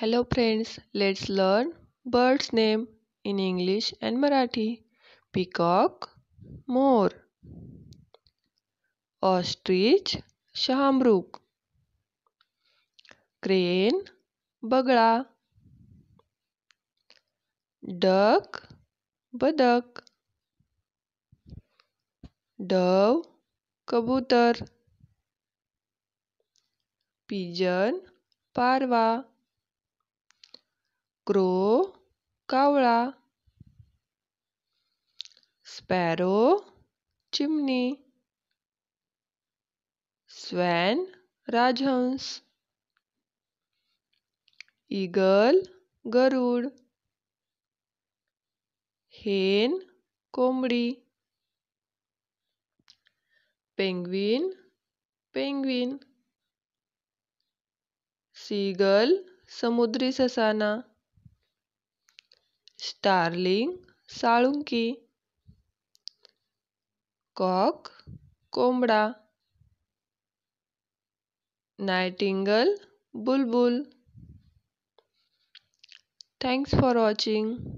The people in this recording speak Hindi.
hello friends let's learn birds name in English and Marathi peacock मोर ऑस्ट्रीच शहामरुक क्रेन बगड़ा डक बदक डव कबूतर पिजन पारवा क्रो कावला स्पैरो चिमनी स्वैन राजहंस ईगल गरुड़ हेन कोमड़ी पेंगवीन पेंगवीन सीगल समुद्री ससाना स्टार्लिंग साड़ुंकी कॉक कोंबडा नाइटिंगल बुलबुल थैंक्स फॉर वॉचिंग